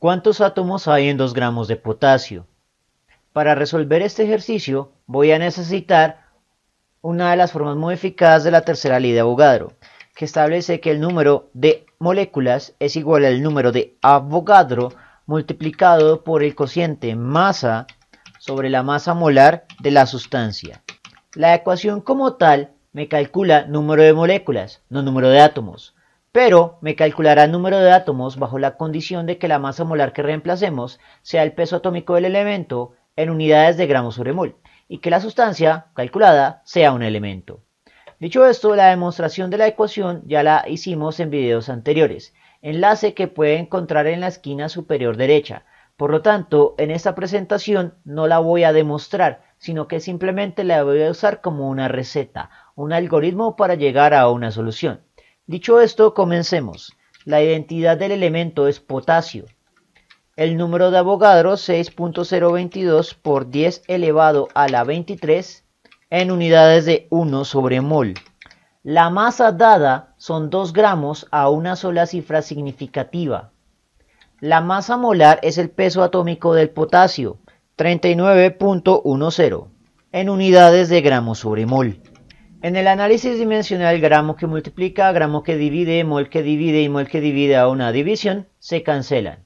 ¿Cuántos átomos hay en 2 gramos de potasio? Para resolver este ejercicio voy a necesitar una de las formas modificadas de la tercera ley de Avogadro, que establece que el número de moléculas es igual al número de Avogadro multiplicado por el cociente masa sobre la masa molar de la sustancia. La ecuación como tal me calcula número de moléculas, no número de átomos pero me calculará el número de átomos bajo la condición de que la masa molar que reemplacemos sea el peso atómico del elemento en unidades de gramos sobre mol y que la sustancia calculada sea un elemento. Dicho esto, la demostración de la ecuación ya la hicimos en videos anteriores, enlace que puede encontrar en la esquina superior derecha. Por lo tanto, en esta presentación no la voy a demostrar, sino que simplemente la voy a usar como una receta, un algoritmo para llegar a una solución. Dicho esto, comencemos. La identidad del elemento es potasio. El número de Avogadro 6.022 por 10 elevado a la 23 en unidades de 1 sobre mol. La masa dada son 2 gramos a una sola cifra significativa. La masa molar es el peso atómico del potasio, 39.10, en unidades de gramos sobre mol. En el análisis dimensional gramo que multiplica, gramo que divide, mol que divide y mol que divide a una división se cancelan.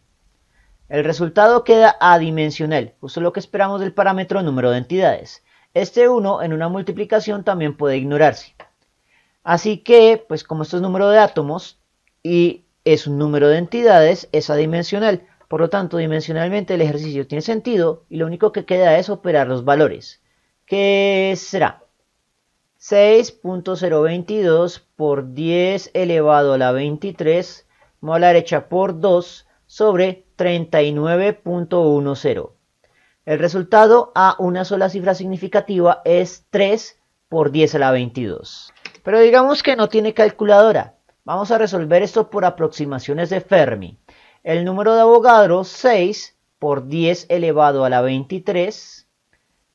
El resultado queda adimensional, justo lo que esperamos del parámetro número de entidades. Este 1 en una multiplicación también puede ignorarse. Así que, pues como esto es número de átomos y es un número de entidades, es adimensional. Por lo tanto, dimensionalmente el ejercicio tiene sentido y lo único que queda es operar los valores. ¿Qué será? 6.022 por 10 elevado a la 23 más la derecha por 2 sobre 39.10. El resultado a una sola cifra significativa es 3 por 10 a la 22. Pero digamos que no tiene calculadora. Vamos a resolver esto por aproximaciones de Fermi. El número de abogados, 6 por 10 elevado a la 23.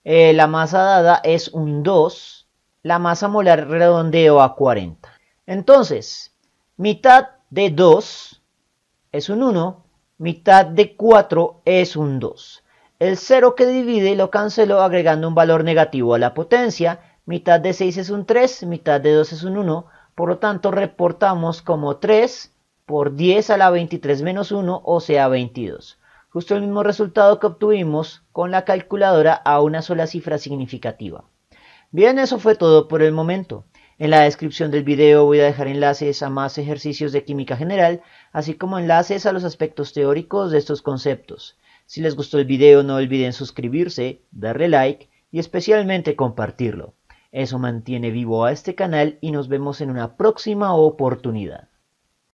Eh, la masa dada es un 2 la masa molar redondeo a 40. Entonces, mitad de 2 es un 1, mitad de 4 es un 2. El 0 que divide lo cancelo agregando un valor negativo a la potencia, mitad de 6 es un 3, mitad de 2 es un 1, por lo tanto reportamos como 3 por 10 a la 23 menos 1, o sea 22 justo el mismo resultado que obtuvimos con la calculadora a una sola cifra significativa. Bien, eso fue todo por el momento. En la descripción del video voy a dejar enlaces a más ejercicios de química general, así como enlaces a los aspectos teóricos de estos conceptos. Si les gustó el video no olviden suscribirse, darle like y especialmente compartirlo. Eso mantiene vivo a este canal y nos vemos en una próxima oportunidad.